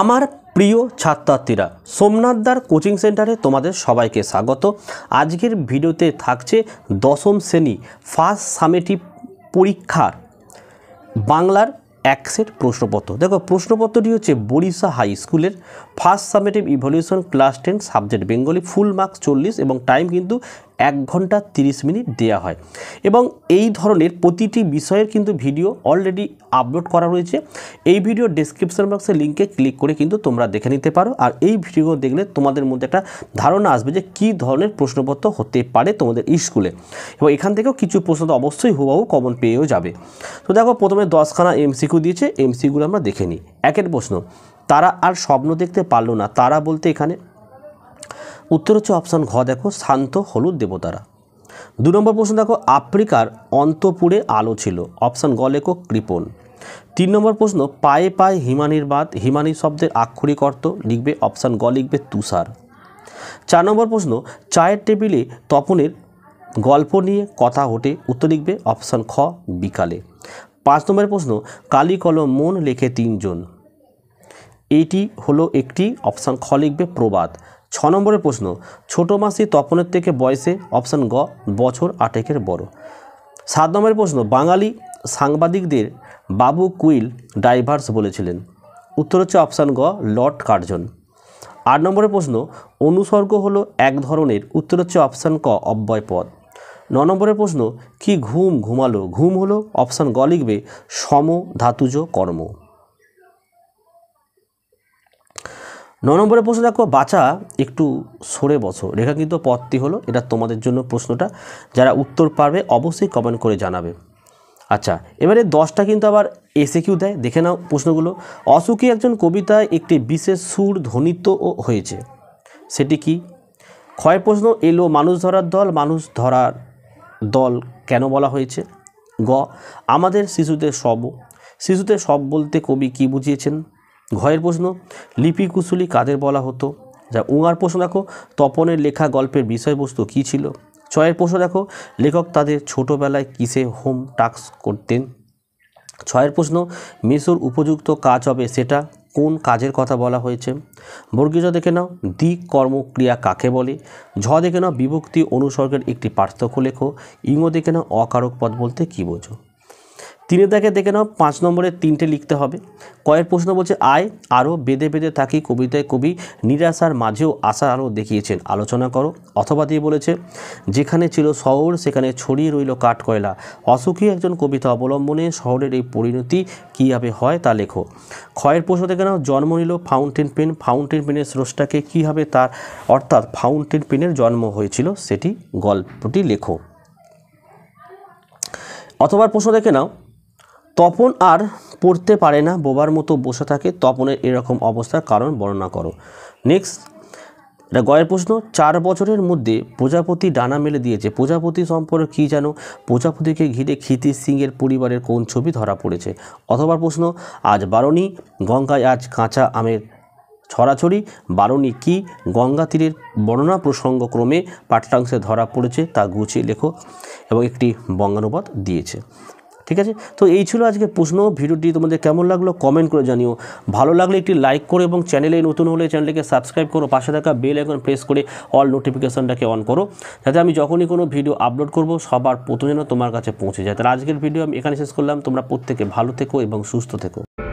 আমার প্রিয় ছাত্রার্থীরা সোমনাথদার কোচিং সেন্টারে তোমাদের সবাইকে স্বাগত আজকের ভিডিওতে থাকছে দশম শ্রেণী ফার্স্ট সামেটিভ পরীক্ষার বাংলার এক সেট প্রশ্নপত্র দেখো প্রশ্নপত্রটি হচ্ছে বরিশা হাই স্কুলের first summative evaluation class ten subject Bengali full marks চল্লিশ এবং টাইম কিন্তু এক ঘন্টা 30 মিনিট দেয়া হয় এবং এই ধরনের প্রতিটি বিষয়ের কিন্তু ভিডিও অলরেডি আপলোড করা রয়েছে এই ভিডিও ডেসক্রিপশন বক্সে লিঙ্কে ক্লিক করে কিন্তু তোমরা দেখে নিতে পারো আর এই ভিডিও দেখলে তোমাদের মধ্যে একটা ধারণা আসবে যে কী ধরনের প্রশ্নপত্র হতে পারে তোমাদের স্কুলে এবং এখান থেকেও কিছু প্রশ্ন তো অবশ্যই হুবাহু কমন পেয়েও যাবে তো দেখো প্রথমে দশখানা এমসিকিউ দিয়েছে এমসিকিউগুলো আমরা দেখে নিই একের প্রশ্ন তারা আর স্বপ্ন দেখতে পারলো না তারা বলতে এখানে উত্তর হচ্ছে অপশান ঘ দেখো শান্ত হলুদ দেবতারা দু নম্বর প্রশ্ন দেখো আফ্রিকার অন্তপুরে আলো ছিল অপশান গ লেখো কৃপন তিন নম্বর প্রশ্ন পায়ে পায়ে হিমানির বাদ হিমানি শব্দের আক্ষরিক অর্থ লিখবে অপশান গ লিখবে তুষার চার নম্বর প্রশ্ন চায়ের টেবিলে তপনের গল্প নিয়ে কথা হটে উত্তর লিখবে অপশান খ বিকালে পাঁচ নম্বর প্রশ্ন কালি কলম মন লেখে তিনজন এইটি হলো একটি অপশান খ লিখবে প্রবাদ ছ নম্বরের প্রশ্ন ছোটো মাসি তপনের থেকে বয়সে অপশান গ বছর আটেকের বড় সাত নম্বরের প্রশ্ন বাঙালি সাংবাদিকদের বাবু কুইল ডাইভার্স বলেছিলেন উত্তর হচ্ছে অপশান গ লর্ড কার্জন আট নম্বরের প্রশ্ন অনুসর্গ হলো এক ধরনের উত্তর হচ্ছে অপশান ক অব্যয় পদ ন নম্বরের প্রশ্ন কি ঘুম ঘুমালো ঘুম হলো অপশান গ লিখবে সম ধাতুজ কর্ম ন নম্বরের প্রশ্ন দেখো বাঁচা একটু সরে বসো রেখাঙ্কিত পথটি হলো এটা তোমাদের জন্য প্রশ্নটা যারা উত্তর পারবে অবশ্যই কমেন্ট করে জানাবে আচ্ছা এবারে দশটা কিন্তু আবার এসে কিউ দেয় দেখে নাও প্রশ্নগুলো অসুখী একজন কবিতায় একটি বিশেষ সুর ধ্বনিত হয়েছে সেটি কি ক্ষয় প্রশ্ন এলো মানুষ ধরার দল মানুষ ধরার দল কেন বলা হয়েছে গ আমাদের শিশুদের শব শিশুদের শব বলতে কবি কি বুঝিয়েছেন ঘয়ের প্রশ্ন লিপিকুশলী কাদের বলা হতো যা উঙার প্রশ্ন দেখো তপনের লেখা গল্পের বিষয়বস্তু কি ছিল ছয়ের প্রশ্ন দেখো লেখক তাদের ছোটোবেলায় কিসে হোম টাস্ক করতেন ছয়ের প্রশ্ন মেসোর উপযুক্ত কাজ হবে সেটা কোন কাজের কথা বলা হয়েছে বর্গীয় দেখে নাও দিক কর্মক্রিয়া কাকে বলে ঝ দেখে নাও বিভক্তি অনুসর্গের একটি পার্থক্য লেখো ইঙ্গ দেখে নাও অকারক পদ বলতে কী বোঝো তিনের দেখে দেখে নাও পাঁচ নম্বরে তিনটে লিখতে হবে কয়ের প্রশ্ন বলছে আয় আরও বেঁধে বেঁধে থাকি কবিতায় কবি নিরাশার মাঝেও আশা আরও দেখিয়েছেন আলোচনা করো অথবা দিয়ে বলেছে যেখানে ছিল শহর সেখানে ছড়িয়ে রইল কাঠ কয়লা অসুখী একজন কবিতা অবলম্বনে শহরের এই পরিণতি কীভাবে হয় তা লেখো ক্ষয়ের প্রশ্ন দেখে নাও জন্ম নিল ফাউন্টেন পেন ফাউন্টেন পেনের স্রষ্টাকে কীভাবে তার অর্থাৎ ফাউন্টেন পেনের জন্ম হয়েছিল সেটি গল্পটি লেখো অথবা প্রশ্ন দেখে নাও তপন আর পড়তে পারে না বোবার মতো বসে থাকে তপনের এরকম অবস্থার কারণ বর্ণনা করো নেক্সট এটা গয়ের প্রশ্ন চার বছরের মধ্যে প্রজাপতি ডানা মেলে দিয়েছে প্রজাপতি সম্পর্কে কী জানো প্রজাপতিকে ঘিরে ক্ষিতি সিংয়ের পরিবারের কোন ছবি ধরা পড়েছে অথবা প্রশ্ন আজ বারণি গঙ্গায় আজ কাঁচা আমের ছড়াছড়ি বারণী কি গঙ্গা তীরের বর্ণনা প্রসঙ্গ ক্রমে পাঠ্যাংশে ধরা পড়েছে তা গুছিয়ে লেখো এবং একটি বঙ্গানুবাদ দিয়েছে ঠিক আছে তো এই ছিল আজকে প্রশ্ন ভিডিওটি তোমাদের কেমন লাগলো কমেন্ট করে জানিও ভালো লাগলে একটি লাইক করো এবং চ্যানেলে নতুন হলে চ্যানেলকে সাবস্ক্রাইব করো পাশে থাকা বেল আইকন প্রেস করে অল নোটিফিকেশনটাকে অন করো যাতে আমি যখনই কোনো ভিডিও আপলোড করব সবার প্রথমে যেন তোমার কাছে পৌঁছে যায় তাহলে আজকের ভিডিও আমি এখানে শেষ করলাম তোমরা প্রত্যেকে ভালো থেকো এবং সুস্থ থেকো